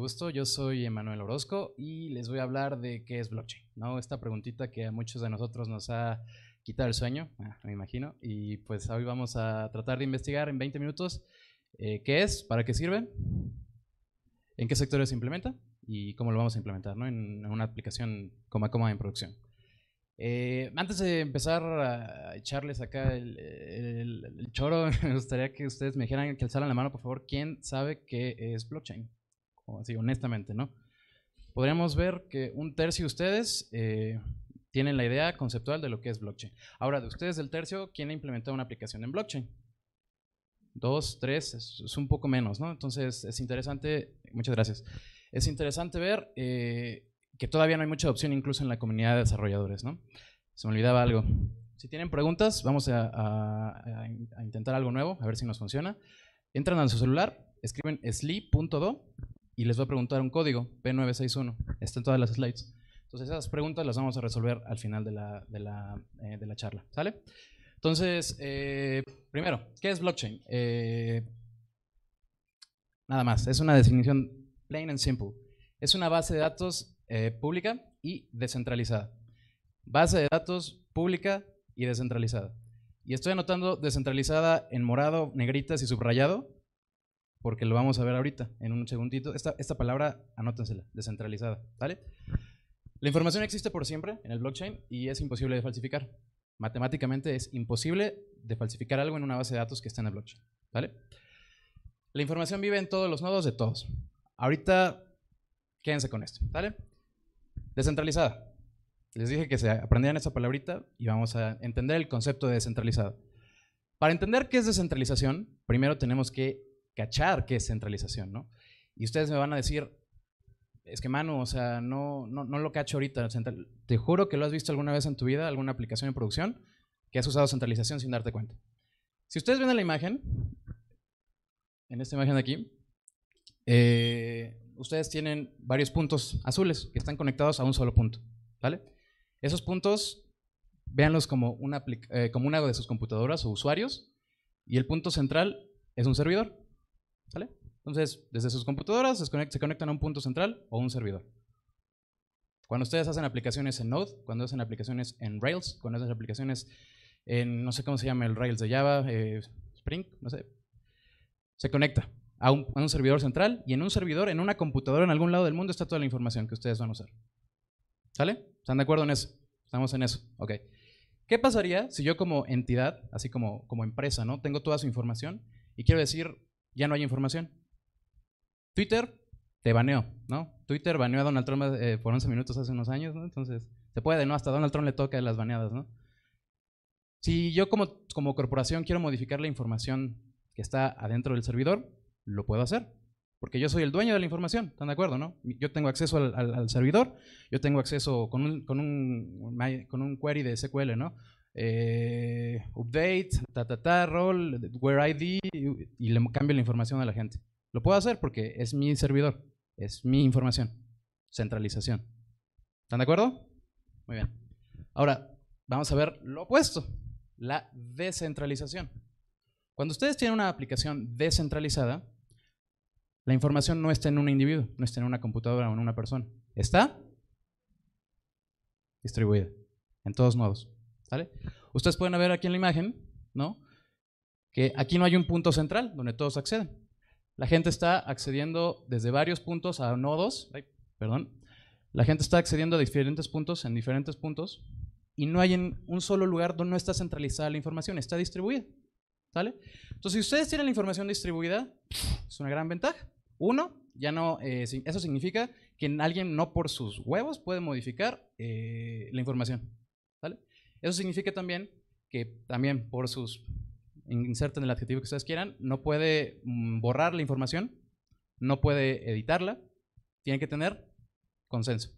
gusto. Yo soy Emanuel Orozco y les voy a hablar de qué es blockchain, ¿no? Esta preguntita que a muchos de nosotros nos ha quitado el sueño, ah, me imagino. Y pues hoy vamos a tratar de investigar en 20 minutos eh, qué es, para qué sirve, en qué sectores se implementa y cómo lo vamos a implementar, ¿no? En, una aplicación como coma en producción. Eh, antes de empezar a echarles acá el, el, choro, me gustaría que ustedes me dijeran que alzaran la mano, por favor, ¿quién sabe qué es blockchain? así honestamente, ¿no? Podríamos ver que un tercio de ustedes eh, tienen la idea conceptual de lo que es blockchain. Ahora, de ustedes del tercio, ¿quién ha implementado una aplicación en blockchain? Dos, tres, es, un poco menos, ¿no? Entonces, es interesante, muchas gracias, es interesante ver eh, que todavía no hay mucha adopción incluso en la comunidad de desarrolladores, ¿no? Se me olvidaba algo. Si tienen preguntas, vamos a, a intentar algo nuevo, a ver si nos funciona. Entran a su celular, escriben sleep.do y les voy a preguntar un código, P961. Está en todas las slides. Entonces esas preguntas las vamos a resolver al final de la, eh, charla, ¿sale? Entonces, eh, primero, ¿qué es blockchain? Eh, nada más, es una definición plain and simple. Es una base de datos pública y descentralizada. Base de datos pública y descentralizada. Y estoy anotando descentralizada en morado, negritas y subrayado, porque lo vamos a ver ahorita, en un segundito. Esta, esta palabra, anótensela, descentralizada, ¿vale? La información existe por siempre en el blockchain y es imposible de falsificar. Matemáticamente es imposible de falsificar algo en una base de datos que está en el blockchain, ¿vale? La información vive en todos los nodos de todos. Ahorita quédense con esto, ¿vale? Descentralizada. Les dije que se aprendieran esa palabrita y vamos a entender el concepto de descentralizada. Para entender qué es descentralización, primero tenemos que cachar qué es centralización, ¿no? Y ustedes me van a decir, es que Manu, o sea, no, no, no lo cacho ahorita. Te juro que lo has visto alguna vez en tu vida, alguna aplicación en producción, que has usado centralización sin darte cuenta. Si ustedes ven en la imagen, en esta imagen de aquí, eh, ustedes tienen varios puntos azules que están conectados a un solo punto, ¿vale? Esos puntos, véanlos como un eh, como una de sus computadoras o usuarios, y el punto central es un servidor. ¿Sale? Entonces, desde sus computadoras se conectan a un punto central o un servidor. Cuando ustedes hacen aplicaciones en Node, cuando hacen aplicaciones en Rails, cuando hacen aplicaciones en, no sé cómo se llama el Rails de Java, eh, Spring, no sé, se conecta a un, servidor central y en un servidor, en una computadora en algún lado del mundo está toda la información que ustedes van a usar. ¿Sale? ¿Están de acuerdo en eso? Estamos en eso. Ok. ¿Qué pasaría si yo como entidad, así como, como empresa, ¿no? tengo toda su información y quiero decir, ya no hay información. Twitter te baneó, ¿no? Twitter baneó a Donald Trump eh, por 11 minutos hace unos años, ¿no? Entonces, se puede, ¿no? Hasta Donald Trump le toca las baneadas, ¿no? Si yo como, como corporación quiero modificar la información que está adentro del servidor, lo puedo hacer, porque yo soy el dueño de la información, ¿están de acuerdo? No? Yo tengo acceso al, servidor, yo tengo acceso con un, con un, con un query de SQL, ¿no? Eh, update, ta, ta, where ID, y le cambio la información a la gente. Lo puedo hacer porque es mi servidor, es mi información, centralización. ¿Están de acuerdo? Muy bien. Ahora, vamos a ver lo opuesto, la descentralización. Cuando ustedes tienen una aplicación descentralizada, la información no está en un individuo, no está en una computadora o en una persona. Está distribuida en todos modos. Ustedes pueden ver aquí en la imagen, ¿no? Que aquí no hay un punto central donde todos acceden. La gente está accediendo desde varios puntos a nodos, perdón, la gente está accediendo a diferentes puntos en diferentes puntos y no hay un solo lugar donde no está centralizada la información, está distribuida. Entonces, si ustedes tienen la información distribuida, es una gran ventaja. Uno, ya no, eh, eso significa que alguien no por sus huevos puede modificar eh, la información. Eso significa también que también por sus, inserten el adjetivo que ustedes quieran, no puede mm, borrar la información, no puede editarla, tiene que tener consenso.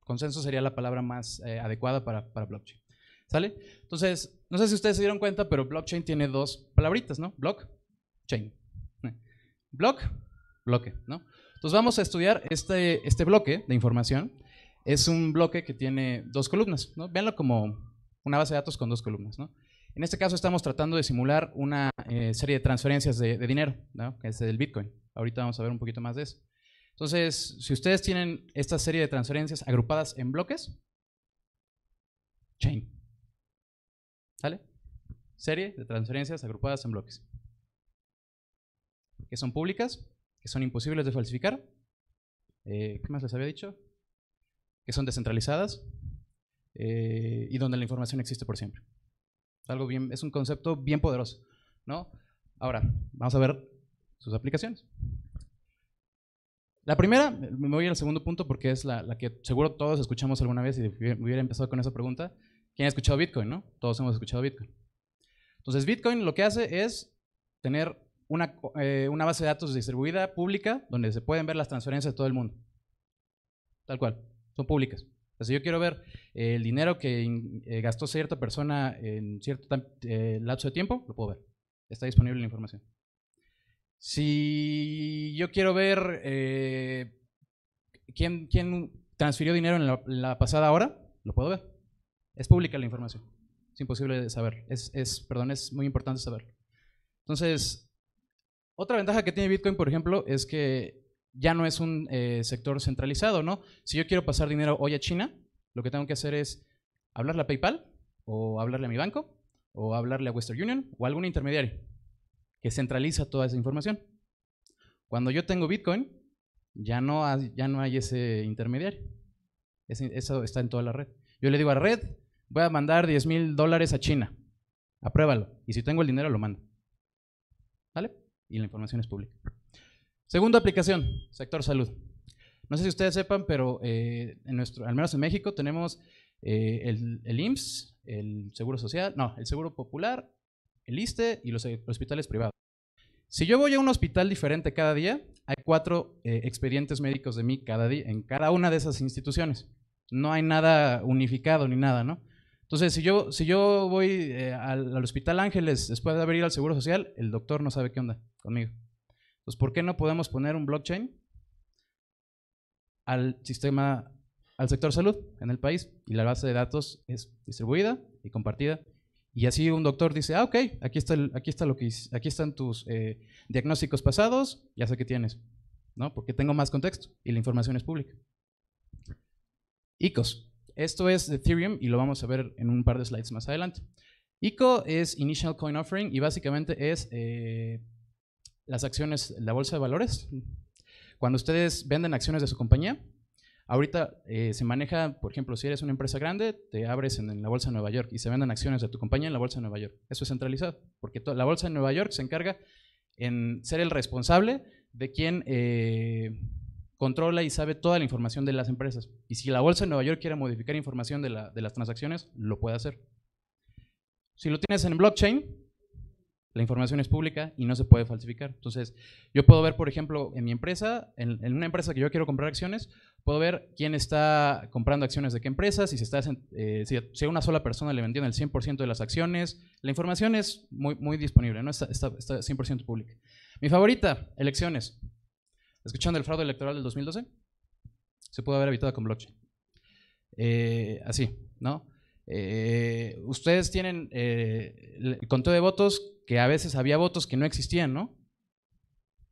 Consenso sería la palabra más eh, adecuada para, para blockchain. ¿Sale? Entonces, no sé si ustedes se dieron cuenta, pero blockchain tiene dos palabritas, ¿no? Block, chain. Eh, block, bloque, ¿no? Entonces vamos a estudiar este, este bloque de información. Es un bloque que tiene dos columnas, ¿no? Véanlo como una base de datos con dos columnas. ¿no? En este caso estamos tratando de simular una eh, serie de transferencias de, dinero, ¿no? que es el Bitcoin. Ahorita vamos a ver un poquito más de eso. Entonces, si ustedes tienen esta serie de transferencias agrupadas en bloques, chain. ¿Sale? Serie de transferencias agrupadas en bloques. Que son públicas, que son imposibles de falsificar. Eh, ¿Qué más les había dicho? Que son descentralizadas, eh, y donde la información existe por siempre. Es, algo bien, es un concepto bien poderoso. ¿no? Ahora, vamos a ver sus aplicaciones. La primera, me voy al segundo punto porque es la, que seguro todos escuchamos alguna vez y hubiera empezado con esa pregunta. ¿Quién ha escuchado Bitcoin? No? Todos hemos escuchado Bitcoin. Entonces, Bitcoin lo que hace es tener una, eh, una, base de datos distribuida, pública, donde se pueden ver las transferencias de todo el mundo. Tal cual, son públicas. Si yo quiero ver el dinero que eh, gastó cierta persona en cierto eh, lapso de tiempo, lo puedo ver. Está disponible la información. Si yo quiero ver eh, ¿quién, transfirió dinero en la, pasada hora, lo puedo ver. Es pública la información. Es imposible de saber. Es, perdón, es muy importante saberlo. Entonces, otra ventaja que tiene Bitcoin, por ejemplo, es que ya no es un eh, sector centralizado, ¿no? Si yo quiero pasar dinero hoy a China, lo que tengo que hacer es hablarle a PayPal o hablarle a mi banco o hablarle a Western Union o algún intermediario que centraliza toda esa información. Cuando yo tengo Bitcoin, ya no hay, ya no hay ese intermediario. eso está en toda la red. Yo le digo a la red, voy a mandar 10 mil dólares a China. Apruébalo. Y si tengo el dinero, lo mando. ¿Vale? Y la información es pública. Segunda aplicación, sector salud. No sé si ustedes sepan, pero eh, en nuestro, al menos en México tenemos eh, el, el, IMSS, el Seguro Social, no, el Seguro Popular, el ISTE y los hospitales privados. Si yo voy a un hospital diferente cada día, hay cuatro eh, expedientes médicos de mí cada día, en cada una de esas instituciones. No hay nada unificado ni nada, ¿no? Entonces, si yo, si yo voy al, al Hospital Ángeles después de haber ido al Seguro Social, el doctor no sabe qué onda conmigo. Entonces, ¿por qué no podemos poner un blockchain al sistema, al sector salud en el país? Y la base de datos es distribuida y compartida. Y así un doctor dice, ah, ok, aquí, está aquí, está lo que, aquí están tus eh, diagnósticos pasados, ya sé que tienes, ¿no? Porque tengo más contexto y la información es pública. ICOs. Esto es Ethereum y lo vamos a ver en un par de slides más adelante. ICO es Initial Coin Offering y básicamente es... Eh, las acciones, la bolsa de valores. Cuando ustedes venden acciones de su compañía, ahorita eh, se maneja, por ejemplo, si eres una empresa grande, te abres en, la bolsa de Nueva York y se venden acciones de tu compañía en la bolsa de Nueva York. Eso es centralizado, porque la bolsa de Nueva York se encarga en ser el responsable de quien eh, controla y sabe toda la información de las empresas. Y si la bolsa de Nueva York quiere modificar información de, de las transacciones, lo puede hacer. Si lo tienes en blockchain, la información es pública y no se puede falsificar. Entonces, yo puedo ver, por ejemplo, en mi empresa, en, una empresa que yo quiero comprar acciones, puedo ver quién está comprando acciones de qué empresa, si, está, eh, si, a una sola persona le vendieron el 100% de las acciones. La información es muy, muy disponible, ¿no? está, 100% pública. Mi favorita, elecciones. ¿Escuchando el fraude electoral del 2012? Se pudo haber evitado con blockchain. Eh, así, ¿no? Eh, ustedes tienen el conteo de votos que a veces había votos que no existían, ¿no?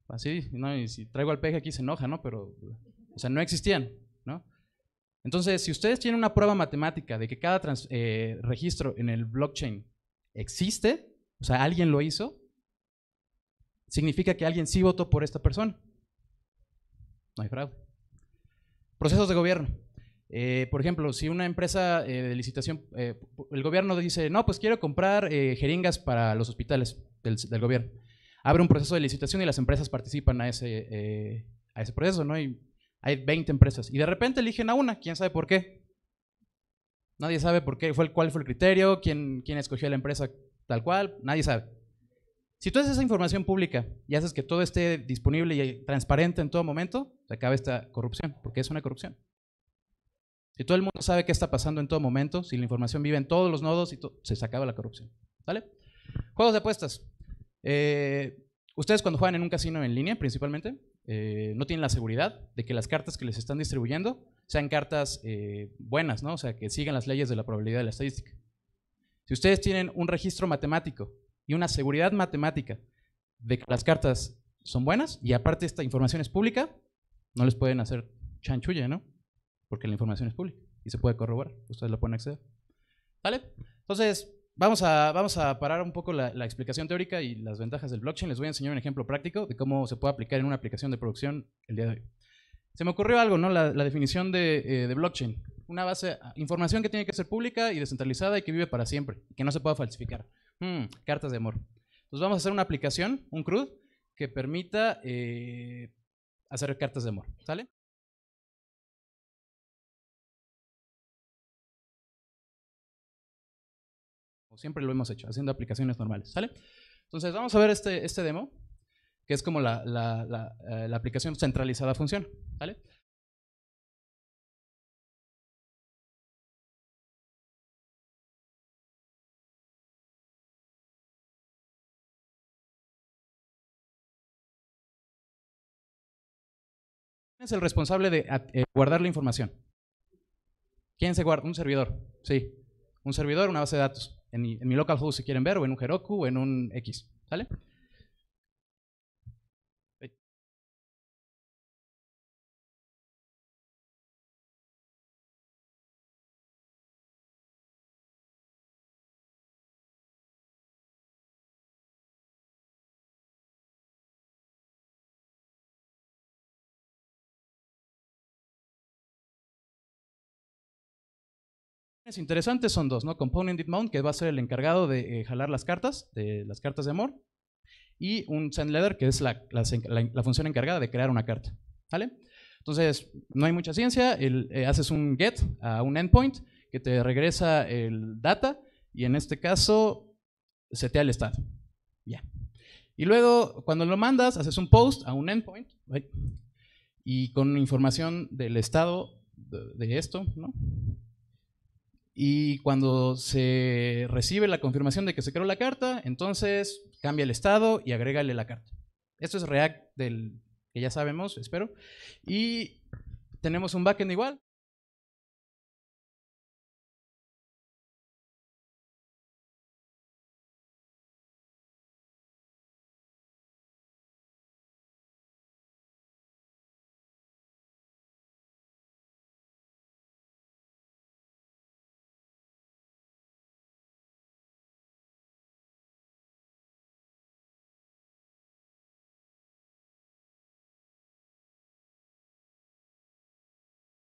Así, si traigo al peje aquí se enoja, ¿no? Pero, o sea, no existían, ¿no? Entonces, si ustedes tienen una prueba matemática de que cada eh, registro en el blockchain existe, o sea, alguien lo hizo, significa que alguien sí votó por esta persona. No hay fraude. Procesos de gobierno. Eh, por ejemplo, si una empresa eh, de licitación, eh, el gobierno dice, no, pues quiero comprar jeringas para los hospitales del, gobierno. Abre un proceso de licitación y las empresas participan a ese, a ese proceso, ¿no? hay 20 empresas. Y de repente eligen a una, quién sabe por qué. Nadie sabe por qué, fue, cuál fue el criterio, quién, quién escogió la empresa tal cual, nadie sabe. Si tú haces esa información pública y haces que todo esté disponible y transparente en todo momento, se acaba esta corrupción, porque es una corrupción. Si todo el mundo sabe qué está pasando en todo momento, si la información vive en todos los nodos, y se acaba la corrupción. ¿Vale? Juegos de apuestas. Eh, ustedes cuando juegan en un casino en línea, principalmente, eh, no tienen la seguridad de que las cartas que les están distribuyendo sean cartas eh, buenas, ¿no? O sea, que sigan las leyes de la probabilidad de la estadística. Si ustedes tienen un registro matemático y una seguridad matemática de que las cartas son buenas y aparte esta información es pública, no les pueden hacer chanchulla, ¿no? porque la información es pública y se puede corroborar. Ustedes la pueden acceder. ¿Vale? Entonces, vamos a, vamos a parar un poco la, explicación teórica y las ventajas del blockchain. Les voy a enseñar un ejemplo práctico de cómo se puede aplicar en una aplicación de producción el día de hoy. Se me ocurrió algo, ¿no? La, definición de, eh, de, blockchain. Una base, ah, información que tiene que ser pública y descentralizada y que vive para siempre, y que no se pueda falsificar. Hmm, cartas de amor. Entonces vamos a hacer una aplicación, un CRUD, que permita eh, hacer cartas de amor, ¿sale? siempre lo hemos hecho, haciendo aplicaciones normales, ¿sale? Entonces vamos a ver este, este demo, que es como la, eh, aplicación centralizada funciona, ¿vale? ¿Quién es el responsable de eh, eh, guardar la información? ¿Quién se guarda? Un servidor, sí. Un servidor, una base de datos en mi, en mi localhost si quieren ver, o en un Heroku, o en un X, ¿sale? Es son dos, ¿no? Component que va a ser el encargado de eh, jalar las cartas, de las cartas de amor, y un Sendleader, que es la, la, función encargada de crear una carta, ¿vale? Entonces, no hay mucha ciencia, el, eh, haces un get a un endpoint que te regresa el data, y en este caso, setea el estado. Ya. Y luego, cuando lo mandas, haces un post a un endpoint, y con información del estado de esto, ¿no? Y cuando se recibe la confirmación de que se creó la carta, entonces cambia el estado y agrégale la carta. Esto es React del que ya sabemos, espero. Y tenemos un backend igual,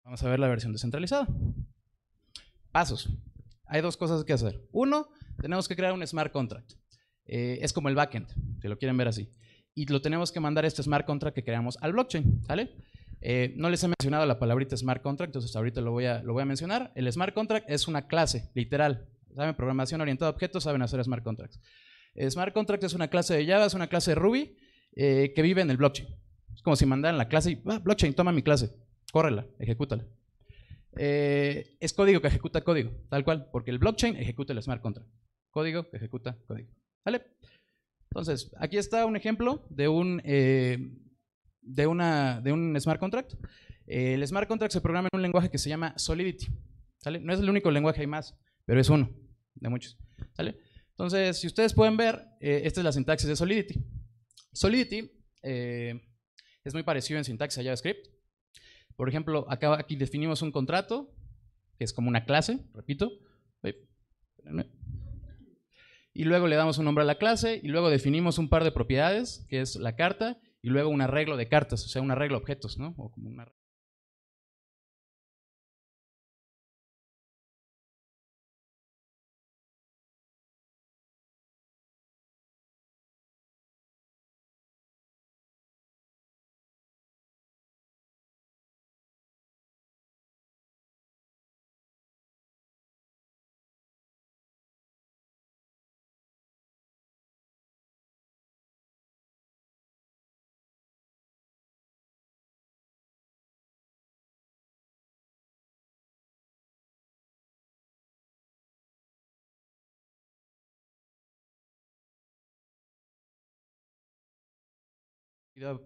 Vamos a ver la versión descentralizada. Pasos. Hay dos cosas que hacer. Uno, tenemos que crear un smart contract. Eh, es como el backend, si lo quieren ver así. Y lo tenemos que mandar este smart contract que creamos al blockchain, eh, no les he mencionado la palabrita smart contract, entonces ahorita lo voy, a, lo voy a mencionar. El smart contract es una clase, literal. Saben programación orientada a objetos, saben hacer smart contracts. smart contract es una clase de Java, es una clase de Ruby eh, que vive en el blockchain. Es como si mandaran la clase y, ah, blockchain, toma mi clase córrela, ejecútala. Eh, es código que ejecuta código, tal cual, porque el blockchain ejecuta el smart contract. Código que ejecuta código. Entonces, aquí está un ejemplo de un, eh, de una, de un smart contract. Eh, el smart contract se programa en un lenguaje que se llama Solidity. ¿sale? No es el único lenguaje, hay más, pero es uno de muchos. ¿sale? Entonces, si ustedes pueden ver, esta es la sintaxis de Solidity. Solidity es muy parecido en sintaxis a JavaScript. Por ejemplo, acá aquí definimos un contrato, que es como una clase, repito. Eh, y luego le damos un nombre a la clase y luego definimos un par de propiedades, que es la carta, y luego un arreglo de cartas, o sea, un arreglo de objetos, ¿no?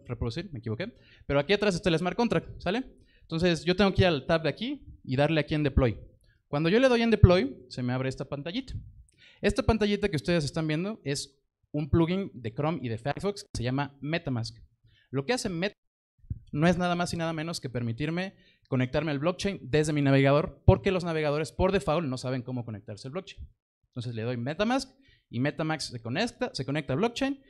reproducir, me equivoqué. Pero aquí atrás está el smart contract, ¿sale? Entonces yo tengo que ir al tab de aquí y darle aquí en deploy. Cuando yo le doy en deploy, se me abre esta pantallita. Esta pantallita que ustedes están viendo es un plugin de Chrome y de Firefox que se llama MetaMask. Lo que hace MetaMask no es nada más y nada menos que permitirme conectarme al blockchain desde mi navegador, porque los navegadores por default no saben cómo conectarse al blockchain. Entonces le doy MetaMask y MetaMask se conecta, se conecta al blockchain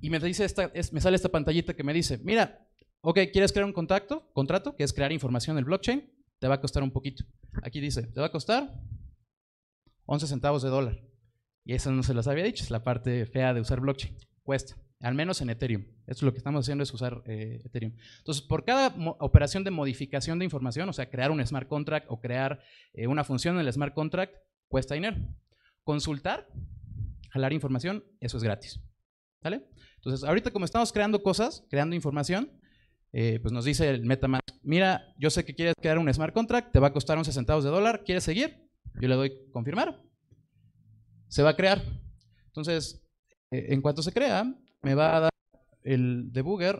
y me, dice esta, es, me sale esta pantallita que me dice, mira, ok, ¿quieres crear un contacto, contrato, que es crear información en el blockchain? Te va a costar un poquito. Aquí dice, te va a costar 11 centavos de dólar. Y eso no se las había dicho, es la parte fea de usar blockchain. Cuesta, al menos en Ethereum. Esto es lo que estamos haciendo es usar eh, Ethereum. Entonces, por cada operación de modificación de información, o sea, crear un smart contract o crear eh, una función en el smart contract, cuesta dinero. Consultar, jalar información, eso es gratis. ¿Vale? Entonces, ahorita como estamos creando cosas, creando información, eh, pues nos dice el MetaMask, mira, yo sé que quieres crear un smart contract, te va a costar 11 centavos de dólar, ¿quieres seguir? Yo le doy confirmar. Se va a crear. Entonces, eh, en cuanto se crea, me va a dar el debugger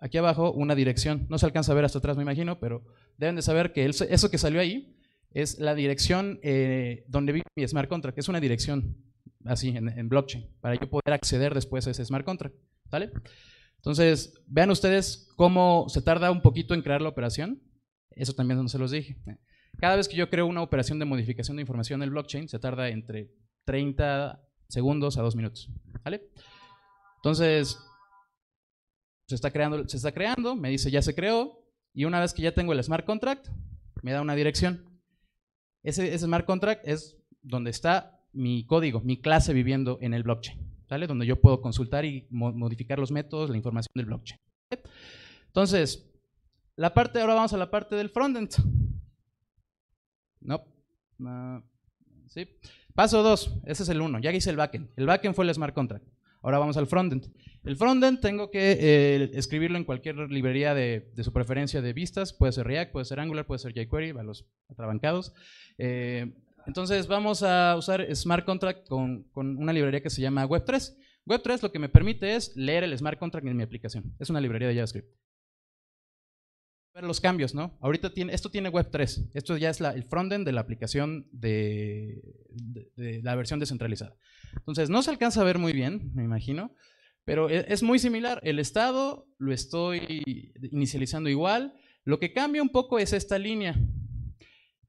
aquí abajo una dirección. No se alcanza a ver hasta atrás, me imagino, pero deben de saber que eso que salió ahí es la dirección eh, donde vive mi smart contract, es una dirección así, en, blockchain, para yo poder acceder después a ese smart contract, ¿vale? Entonces, vean ustedes cómo se tarda un poquito en crear la operación, eso también no se los dije. Cada vez que yo creo una operación de modificación de información en el blockchain, se tarda entre 30 segundos a 2 minutos, ¿vale? Entonces, se está creando, se está creando, me dice ya se creó, y una vez que ya tengo el smart contract, me da una dirección. Ese, ese smart contract es donde está mi código, mi clase viviendo en el blockchain, ¿sale? Donde yo puedo consultar y modificar los métodos, la información del blockchain. Entonces, la parte, ahora vamos a la parte del frontend. No. no ah, ¿sí? Paso 2, ese es el uno. ya hice el backend. El backend fue el smart contract. Ahora vamos al frontend. El frontend tengo que eh, escribirlo en cualquier librería de, de, su preferencia de vistas. Puede ser React, puede ser Angular, puede ser jQuery, a los atrabancados. Eh, entonces vamos a usar smart contract con, una librería que se llama Web3. Web3 lo que me permite es leer el smart contract en mi aplicación. Es una librería de JavaScript. ver los cambios, ¿no? Ahorita tiene, esto tiene Web3. Esto ya es la, el frontend de la aplicación de, la versión descentralizada. Entonces, no se alcanza a ver muy bien, me imagino, pero e, es muy similar. El estado lo estoy inicializando igual. Lo que cambia un poco es esta línea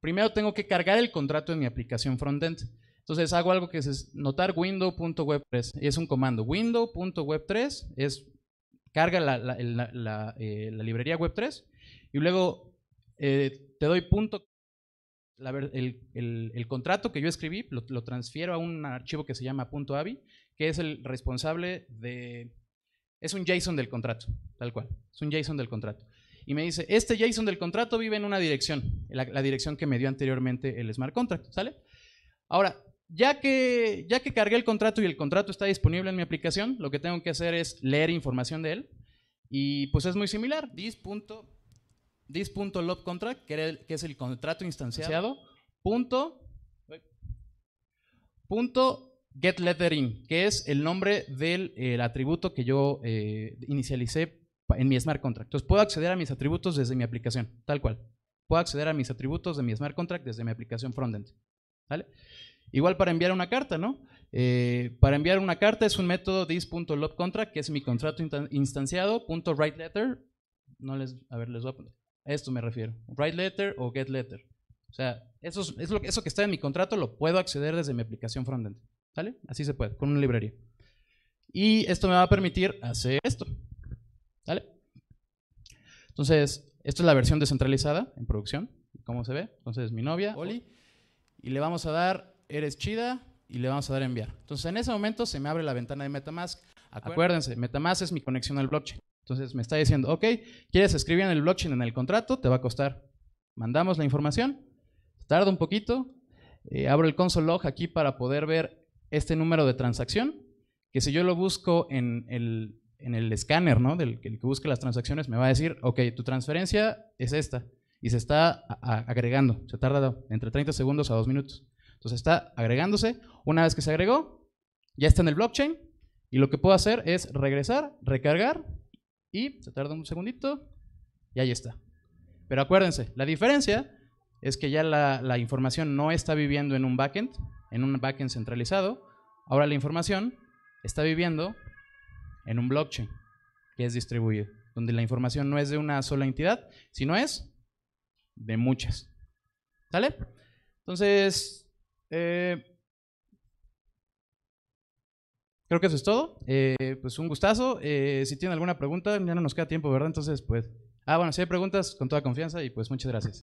primero tengo que cargar el contrato en mi aplicación frontend. Entonces hago algo que es notar window.web3 y es un comando. Window.web3 es carga la, eh, librería web3 y luego eh, te doy punto. El, contrato que yo escribí lo, transfiero a un archivo que se llama .avi, que es el responsable de... Es un JSON del contrato, tal cual. Es un JSON del contrato y me dice, este JSON del contrato vive en una dirección, la, la dirección que me dio anteriormente el smart contract, ¿sale? Ahora, ya que, ya que cargué el contrato y el contrato está disponible en mi aplicación, lo que tengo que hacer es leer información de él y pues es muy similar, this.lobcontract, que, que es el contrato instanciado, punto, punto getLettering, que es el nombre del eh, atributo que yo eh, inicialicé en mi smart contract. Entonces puedo acceder a mis atributos desde mi aplicación, tal cual. Puedo acceder a mis atributos de mi smart contract desde mi aplicación frontend. ¿Vale? Igual para enviar una carta, ¿no? Eh, para enviar una carta es un método contract que es mi contrato instanciado, punto letter. No les, a ver, les voy a poner. A esto me refiero. Write letter o get letter. O sea, eso, es, eso que está en mi contrato lo puedo acceder desde mi aplicación frontend. ¿Vale? Así se puede, con una librería. Y esto me va a permitir hacer esto. Entonces, esta es la versión descentralizada en producción, ¿Cómo se ve. Entonces, mi novia, Oli, y le vamos a dar eres chida y le vamos a dar enviar. Entonces, en ese momento se me abre la ventana de MetaMask. Acuérdense, MetaMask es mi conexión al blockchain. Entonces, me está diciendo, ok, quieres escribir en el blockchain en el contrato, te va a costar. Mandamos la información, tarda un poquito, eh, abro el console log aquí para poder ver este número de transacción, que si yo lo busco en el en el escáner, ¿no? Del el que busque las transacciones me va a decir, ok, tu transferencia es esta y se está agregando, se tarda entre 30 segundos a 2 minutos. Entonces está agregándose, una vez que se agregó, ya está en el blockchain y lo que puedo hacer es regresar, recargar y se tarda un segundito y ahí está. Pero acuérdense, la diferencia es que ya la, la información no está viviendo en un backend, en un backend centralizado, ahora la información está viviendo en un blockchain que es distribuido, donde la información no es de una sola entidad, sino es de muchas. ¿Sale? Entonces, eh, creo que eso es todo. Eh, pues un gustazo. Eh, si tienen alguna pregunta, ya no nos queda tiempo, ¿verdad? Entonces, pues... Ah, bueno, si hay preguntas, con toda confianza y pues muchas gracias.